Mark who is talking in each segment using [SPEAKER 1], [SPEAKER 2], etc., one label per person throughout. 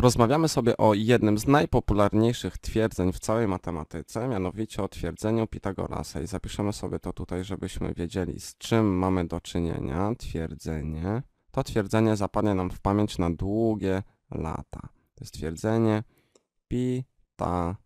[SPEAKER 1] Rozmawiamy sobie o jednym z najpopularniejszych twierdzeń w całej matematyce, mianowicie o twierdzeniu Pitagorasa. I zapiszemy sobie to tutaj, żebyśmy wiedzieli, z czym mamy do czynienia. Twierdzenie. To twierdzenie zapadnie nam w pamięć na długie lata. To jest twierdzenie Pitagorasa.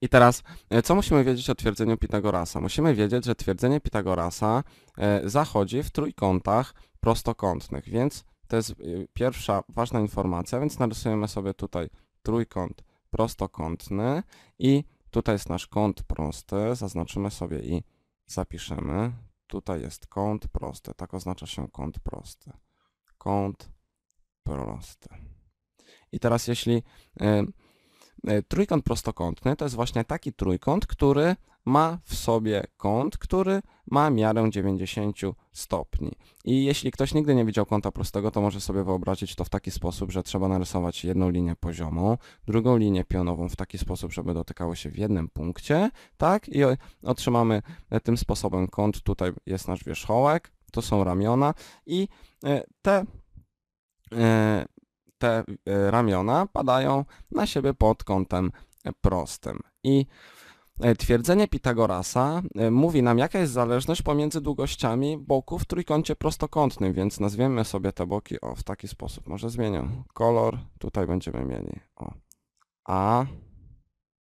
[SPEAKER 1] I teraz, e, co musimy wiedzieć o twierdzeniu Pitagorasa? Musimy wiedzieć, że twierdzenie Pitagorasa e, zachodzi w trójkątach prostokątnych, więc to jest y, pierwsza ważna informacja, więc narysujemy sobie tutaj trójkąt prostokątny i tutaj jest nasz kąt prosty, zaznaczymy sobie i zapiszemy. Tutaj jest kąt prosty, tak oznacza się kąt prosty. Kąt prosty. I teraz jeśli y, E, trójkąt prostokątny to jest właśnie taki trójkąt, który ma w sobie kąt, który ma miarę 90 stopni. I jeśli ktoś nigdy nie widział kąta prostego, to może sobie wyobrazić to w taki sposób, że trzeba narysować jedną linię poziomą, drugą linię pionową w taki sposób, żeby dotykały się w jednym punkcie, tak? I otrzymamy e, tym sposobem kąt, tutaj jest nasz wierzchołek, to są ramiona i e, te te e, ramiona padają na siebie pod kątem e, prostym. I e, twierdzenie Pitagorasa mówi nam, jaka jest zależność pomiędzy długościami boków w trójkącie prostokątnym, więc nazwiemy sobie te boki o, w taki sposób. Może zmienię kolor, tutaj będziemy mieli o, A,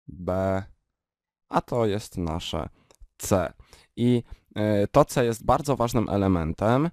[SPEAKER 1] B, a to jest nasze C. I E, to, co jest bardzo ważnym elementem,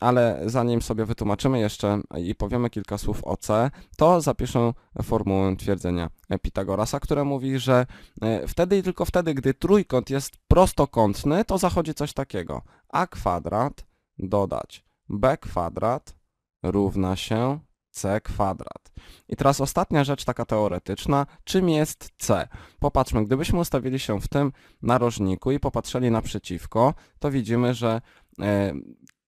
[SPEAKER 1] ale zanim sobie wytłumaczymy jeszcze i powiemy kilka słów o C, to zapiszę formułę twierdzenia Pitagorasa, które mówi, że e, wtedy i tylko wtedy, gdy trójkąt jest prostokątny, to zachodzi coś takiego. A kwadrat dodać B kwadrat równa się c kwadrat. I teraz ostatnia rzecz taka teoretyczna, czym jest c? Popatrzmy, gdybyśmy ustawili się w tym narożniku i popatrzeli naprzeciwko, to widzimy, że e,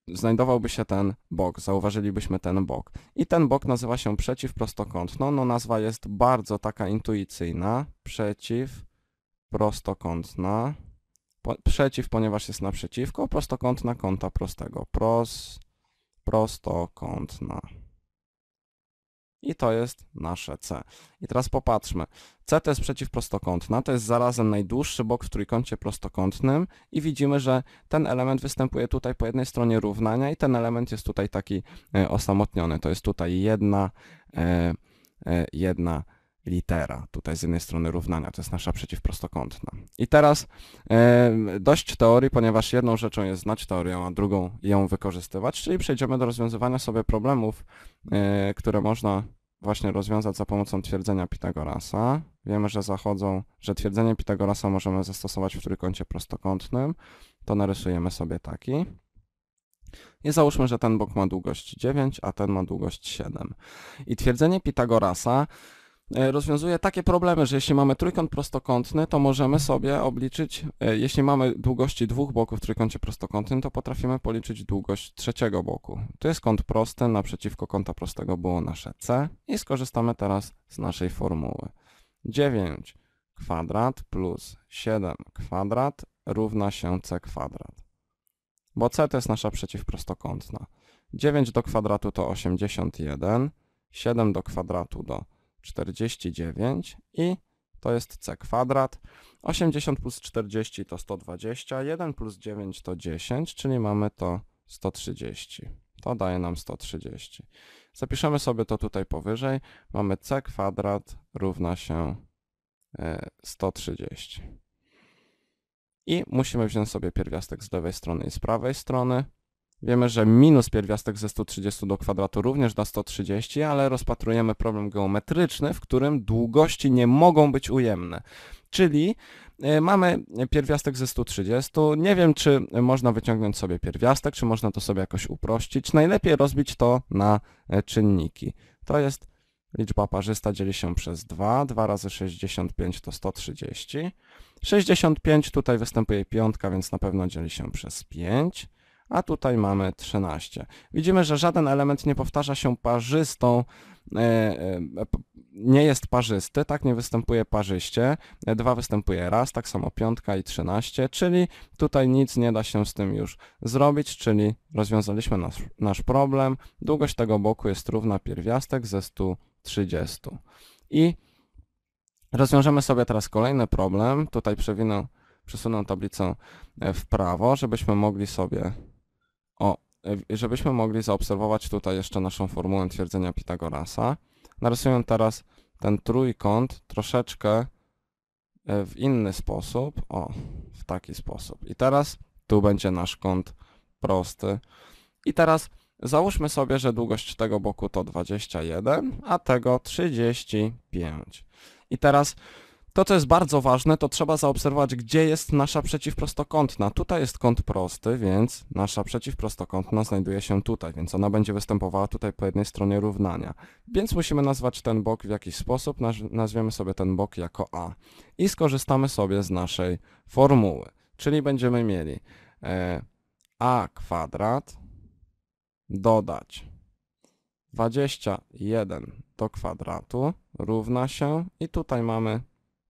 [SPEAKER 1] znajdowałby się ten bok, zauważylibyśmy ten bok. I ten bok nazywa się przeciwprostokątną, no nazwa jest bardzo taka intuicyjna, przeciwprostokątna, po, przeciw, ponieważ jest naprzeciwko, prostokątna kąta prostego, pros, prostokątna i to jest nasze C. I teraz popatrzmy. C to jest przeciwprostokątna, to jest zarazem najdłuższy bok w trójkącie prostokątnym i widzimy, że ten element występuje tutaj po jednej stronie równania i ten element jest tutaj taki e, osamotniony. To jest tutaj jedna, e, e, jedna litera. Tutaj z jednej strony równania, to jest nasza przeciwprostokątna. I teraz e, dość teorii, ponieważ jedną rzeczą jest znać teorię, a drugą ją wykorzystywać, czyli przejdziemy do rozwiązywania sobie problemów, e, które można właśnie rozwiązać za pomocą twierdzenia Pitagorasa. Wiemy, że zachodzą, że twierdzenie Pitagorasa możemy zastosować w trójkącie prostokątnym. To narysujemy sobie taki. I załóżmy, że ten bok ma długość 9, a ten ma długość 7. I twierdzenie Pitagorasa E, rozwiązuje takie problemy, że jeśli mamy trójkąt prostokątny, to możemy sobie obliczyć, e, jeśli mamy długości dwóch boków w trójkącie prostokątnym, to potrafimy policzyć długość trzeciego boku. To jest kąt prosty, naprzeciwko kąta prostego było nasze c i skorzystamy teraz z naszej formuły. 9 kwadrat plus 7 kwadrat równa się c kwadrat. Bo c to jest nasza przeciwprostokątna. 9 do kwadratu to 81, 7 do kwadratu do 49 i to jest c kwadrat. 80 plus 40 to 120, 1 plus 9 to 10, czyli mamy to 130. To daje nam 130. Zapiszemy sobie to tutaj powyżej. Mamy c kwadrat równa się 130. E, I musimy wziąć sobie pierwiastek z lewej strony i z prawej strony. Wiemy, że minus pierwiastek ze 130 do kwadratu również da 130, ale rozpatrujemy problem geometryczny, w którym długości nie mogą być ujemne. Czyli e, mamy pierwiastek ze 130. Nie wiem, czy można wyciągnąć sobie pierwiastek, czy można to sobie jakoś uprościć. Najlepiej rozbić to na e, czynniki. To jest liczba parzysta dzieli się przez 2. 2 razy 65 to 130. 65 tutaj występuje piątka, więc na pewno dzieli się przez 5 a tutaj mamy 13. Widzimy, że żaden element nie powtarza się parzystą, e, e, nie jest parzysty, tak, nie występuje parzyście, 2 występuje raz, tak samo piątka i 13, czyli tutaj nic nie da się z tym już zrobić, czyli rozwiązaliśmy nasz, nasz problem, długość tego boku jest równa pierwiastek ze 130. I rozwiążemy sobie teraz kolejny problem, tutaj przewinę, przesunę tablicę e, w prawo, żebyśmy mogli sobie o, y, żebyśmy mogli zaobserwować tutaj jeszcze naszą formułę twierdzenia Pitagorasa, narysuję teraz ten trójkąt troszeczkę y, w inny sposób. O, w taki sposób. I teraz tu będzie nasz kąt prosty. I teraz załóżmy sobie, że długość tego boku to 21, a tego 35. I teraz to, co jest bardzo ważne, to trzeba zaobserwować, gdzie jest nasza przeciwprostokątna. Tutaj jest kąt prosty, więc nasza przeciwprostokątna znajduje się tutaj, więc ona będzie występowała tutaj po jednej stronie równania. Więc musimy nazwać ten bok w jakiś sposób, nazwiemy sobie ten bok jako A. I skorzystamy sobie z naszej formuły, czyli będziemy mieli e, A kwadrat dodać 21 do kwadratu równa się i tutaj mamy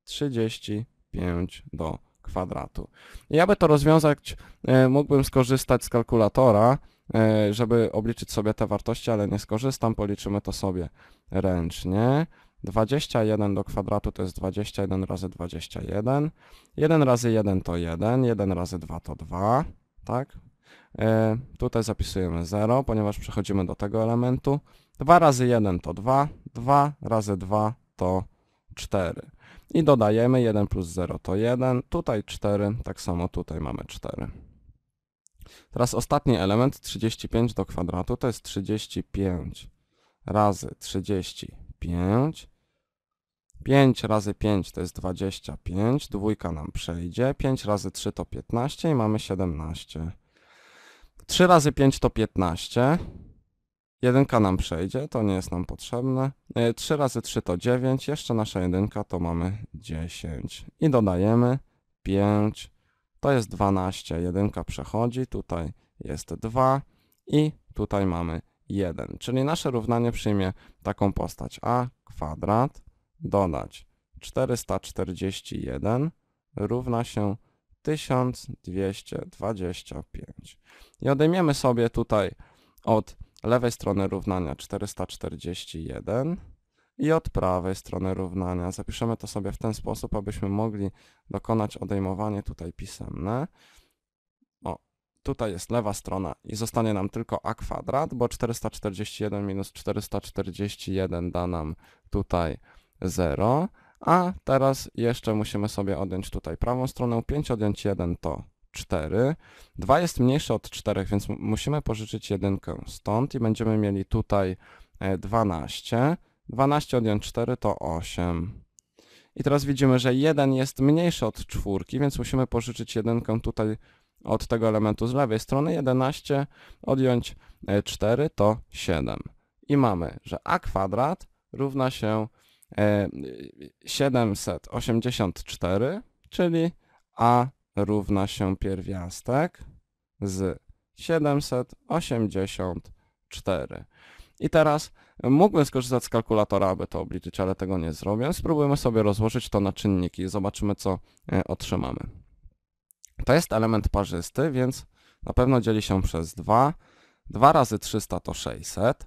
[SPEAKER 1] 35 do kwadratu. I aby to rozwiązać, e, mógłbym skorzystać z kalkulatora, e, żeby obliczyć sobie te wartości, ale nie skorzystam, policzymy to sobie ręcznie. 21 do kwadratu to jest 21 razy 21. 1 razy 1 to 1, 1 razy 2 to 2, tak? E, tutaj zapisujemy 0, ponieważ przechodzimy do tego elementu. 2 razy 1 to 2, 2 razy 2 to 2. 4. I dodajemy 1 plus 0 to 1, tutaj 4, tak samo tutaj mamy 4. Teraz ostatni element, 35 do kwadratu, to jest 35 razy 35. 5 razy 5 to jest 25, dwójka nam przejdzie, 5 razy 3 to 15 i mamy 17. 3 razy 5 to 15, Jedynka nam przejdzie, to nie jest nam potrzebne. 3 e, razy 3 to 9, jeszcze nasza jedynka to mamy 10. I dodajemy 5, to jest 12, jedynka przechodzi, tutaj jest 2 i tutaj mamy 1. Czyli nasze równanie przyjmie taką postać a kwadrat dodać 441 równa się 1225. I odejmiemy sobie tutaj od lewej strony równania 441 i od prawej strony równania. Zapiszemy to sobie w ten sposób, abyśmy mogli dokonać odejmowanie tutaj pisemne. O, tutaj jest lewa strona i zostanie nam tylko a kwadrat, bo 441 minus 441 da nam tutaj 0. A teraz jeszcze musimy sobie odjąć tutaj prawą stronę, 5 odjąć 1 to 4. 2 jest mniejsze od 4, więc musimy pożyczyć 1 stąd i będziemy mieli tutaj 12. E, 12 odjąć 4 to 8. I teraz widzimy, że 1 jest mniejszy od 4, więc musimy pożyczyć 1 tutaj od tego elementu z lewej strony. 11 odjąć 4 e, to 7. I mamy, że a kwadrat równa się 784, e, czyli a równa się pierwiastek z 784. I teraz mógłbym skorzystać z kalkulatora, aby to obliczyć, ale tego nie zrobię. Spróbujmy sobie rozłożyć to na czynniki i zobaczymy, co e, otrzymamy. To jest element parzysty, więc na pewno dzieli się przez 2. 2 razy 300 to 600.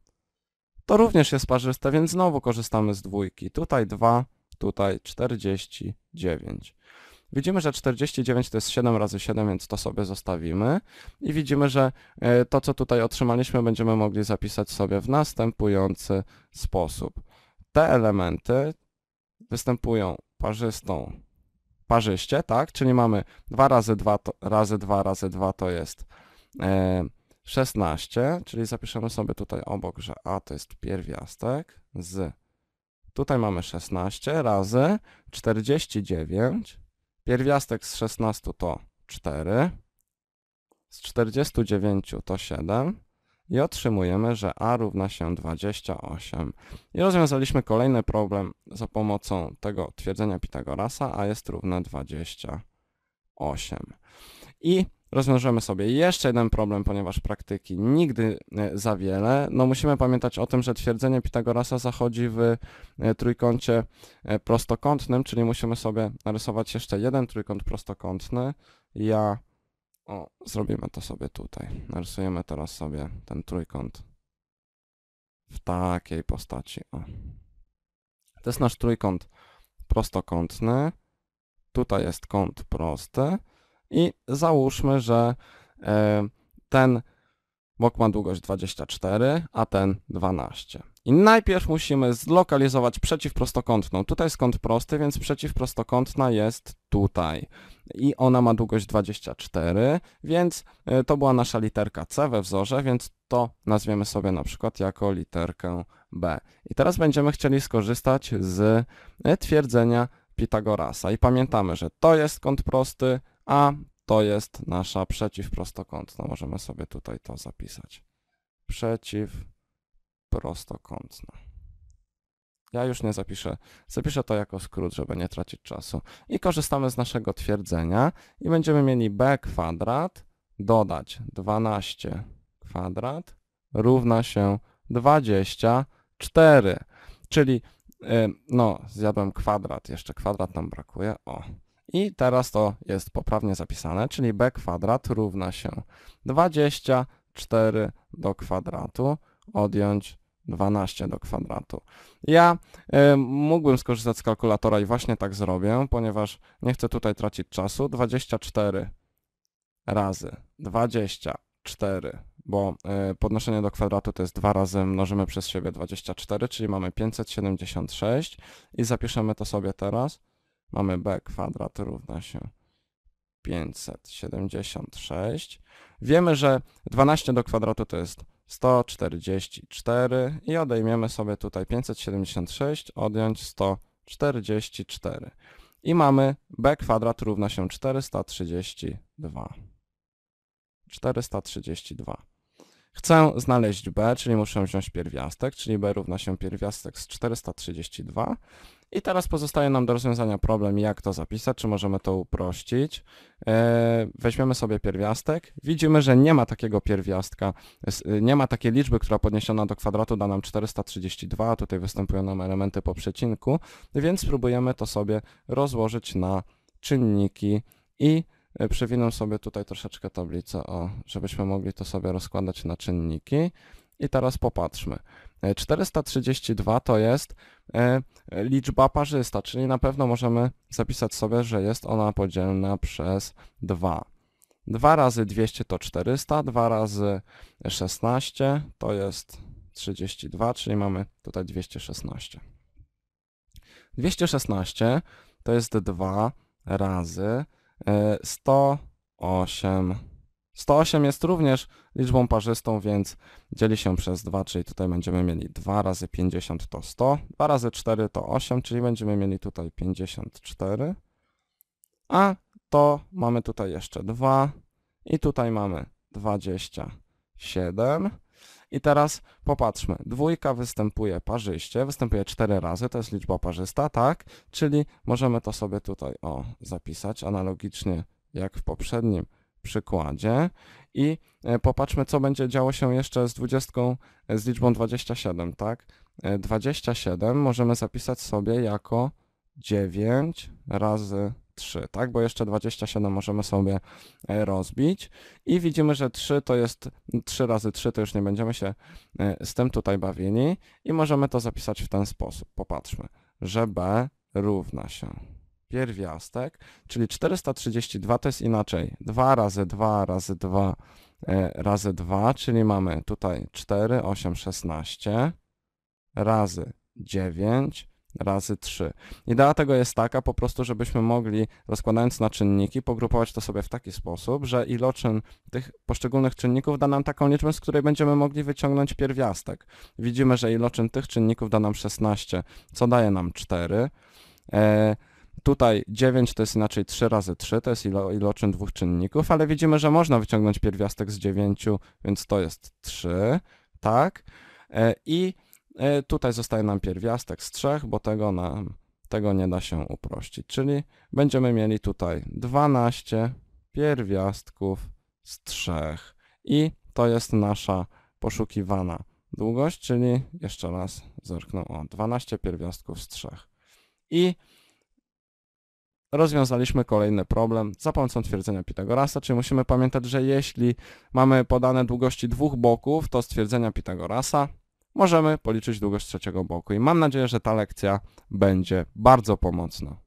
[SPEAKER 1] to również jest parzyste, więc znowu korzystamy z dwójki. Tutaj 2, tutaj 49. Widzimy, że 49 to jest 7 razy 7, więc to sobie zostawimy. I widzimy, że e, to, co tutaj otrzymaliśmy, będziemy mogli zapisać sobie w następujący sposób. Te elementy występują parzystą parzyście, tak? Czyli mamy 2 razy 2 to, razy 2 razy 2 to jest e, 16, czyli zapiszemy sobie tutaj obok, że A to jest pierwiastek z... Tutaj mamy 16 razy 49. Pierwiastek z 16 to 4. Z 49 to 7. I otrzymujemy, że A równa się 28. I rozwiązaliśmy kolejny problem za pomocą tego twierdzenia Pitagorasa. A jest równe 28. I rozwiążemy sobie jeszcze jeden problem, ponieważ praktyki nigdy e, za wiele. No musimy pamiętać o tym, że twierdzenie Pitagorasa zachodzi w e, trójkącie e, prostokątnym, czyli musimy sobie narysować jeszcze jeden trójkąt prostokątny. Ja, o, zrobimy to sobie tutaj. Narysujemy teraz sobie ten trójkąt w takiej postaci. O. To jest nasz trójkąt prostokątny. Tutaj jest kąt prosty i załóżmy, że e, ten bok ma długość 24, a ten 12. I najpierw musimy zlokalizować przeciwprostokątną. Tutaj jest kąt prosty, więc przeciwprostokątna jest tutaj. I ona ma długość 24, więc e, to była nasza literka C we wzorze, więc to nazwiemy sobie na przykład jako literkę B. I teraz będziemy chcieli skorzystać z e, twierdzenia Pitagorasa. I pamiętamy, że to jest kąt prosty, a to jest nasza przeciwprostokątna. Możemy sobie tutaj to zapisać. Przeciwprostokątna. Ja już nie zapiszę. Zapiszę to jako skrót, żeby nie tracić czasu. I korzystamy z naszego twierdzenia i będziemy mieli b kwadrat dodać 12 kwadrat równa się 24. Czyli, y, no, zjadłem kwadrat, jeszcze kwadrat nam brakuje. O, i teraz to jest poprawnie zapisane, czyli b kwadrat równa się 24 do kwadratu odjąć 12 do kwadratu. Ja y, mógłbym skorzystać z kalkulatora i właśnie tak zrobię, ponieważ nie chcę tutaj tracić czasu. 24 razy 24, bo y, podnoszenie do kwadratu to jest 2 razy mnożymy przez siebie 24, czyli mamy 576 i zapiszemy to sobie teraz. Mamy b kwadrat równa się 576. Wiemy, że 12 do kwadratu to jest 144 i odejmiemy sobie tutaj 576, odjąć 144. I mamy b kwadrat równa się 432. 432. Chcę znaleźć b, czyli muszę wziąć pierwiastek, czyli b równa się pierwiastek z 432 i teraz pozostaje nam do rozwiązania problem, jak to zapisać, czy możemy to uprościć. E, weźmiemy sobie pierwiastek. Widzimy, że nie ma takiego pierwiastka, y, nie ma takiej liczby, która podniesiona do kwadratu da nam 432, tutaj występują nam elementy po przecinku, więc spróbujemy to sobie rozłożyć na czynniki i e, przewinę sobie tutaj troszeczkę tablicę, o, żebyśmy mogli to sobie rozkładać na czynniki. I teraz popatrzmy. 432 to jest e, liczba parzysta, czyli na pewno możemy zapisać sobie, że jest ona podzielna przez 2. 2 razy 200 to 400, 2 razy 16 to jest 32, czyli mamy tutaj 216. 216 to jest 2 razy 108 e, 108 jest również liczbą parzystą, więc dzieli się przez 2, czyli tutaj będziemy mieli 2 razy 50 to 100, 2 razy 4 to 8, czyli będziemy mieli tutaj 54, a to mamy tutaj jeszcze 2 i tutaj mamy 27. I teraz popatrzmy, dwójka występuje parzyście, występuje 4 razy, to jest liczba parzysta, tak? Czyli możemy to sobie tutaj o zapisać analogicznie jak w poprzednim przykładzie i e, popatrzmy, co będzie działo się jeszcze z 20, e, z liczbą 27, tak? 27 e, możemy zapisać sobie jako 9 razy 3, tak? Bo jeszcze 27 możemy sobie rozbić i widzimy, że 3 to jest 3 razy 3, to już nie będziemy się z tym tutaj bawili i możemy to zapisać w ten sposób. Popatrzmy, że b równa się pierwiastek, czyli 432 to jest inaczej. 2 razy 2 razy 2 e, razy 2, czyli mamy tutaj 4, 8, 16 razy 9 razy 3. Idea tego jest taka po prostu, żebyśmy mogli, rozkładając na czynniki, pogrupować to sobie w taki sposób, że iloczyn tych poszczególnych czynników da nam taką liczbę, z której będziemy mogli wyciągnąć pierwiastek. Widzimy, że iloczyn tych czynników da nam 16, co daje nam 4. Tutaj 9 to jest inaczej 3 razy 3, to jest ilo, iloczyn dwóch czynników, ale widzimy, że można wyciągnąć pierwiastek z 9, więc to jest 3, tak? E, I e, tutaj zostaje nam pierwiastek z 3, bo tego, nam, tego nie da się uprościć, czyli będziemy mieli tutaj 12 pierwiastków z 3 i to jest nasza poszukiwana długość, czyli jeszcze raz zerknę, o, 12 pierwiastków z 3. I rozwiązaliśmy kolejny problem za pomocą twierdzenia Pitagorasa, czyli musimy pamiętać, że jeśli mamy podane długości dwóch boków, to stwierdzenia Pitagorasa możemy policzyć długość trzeciego boku. I mam nadzieję, że ta lekcja będzie bardzo pomocna.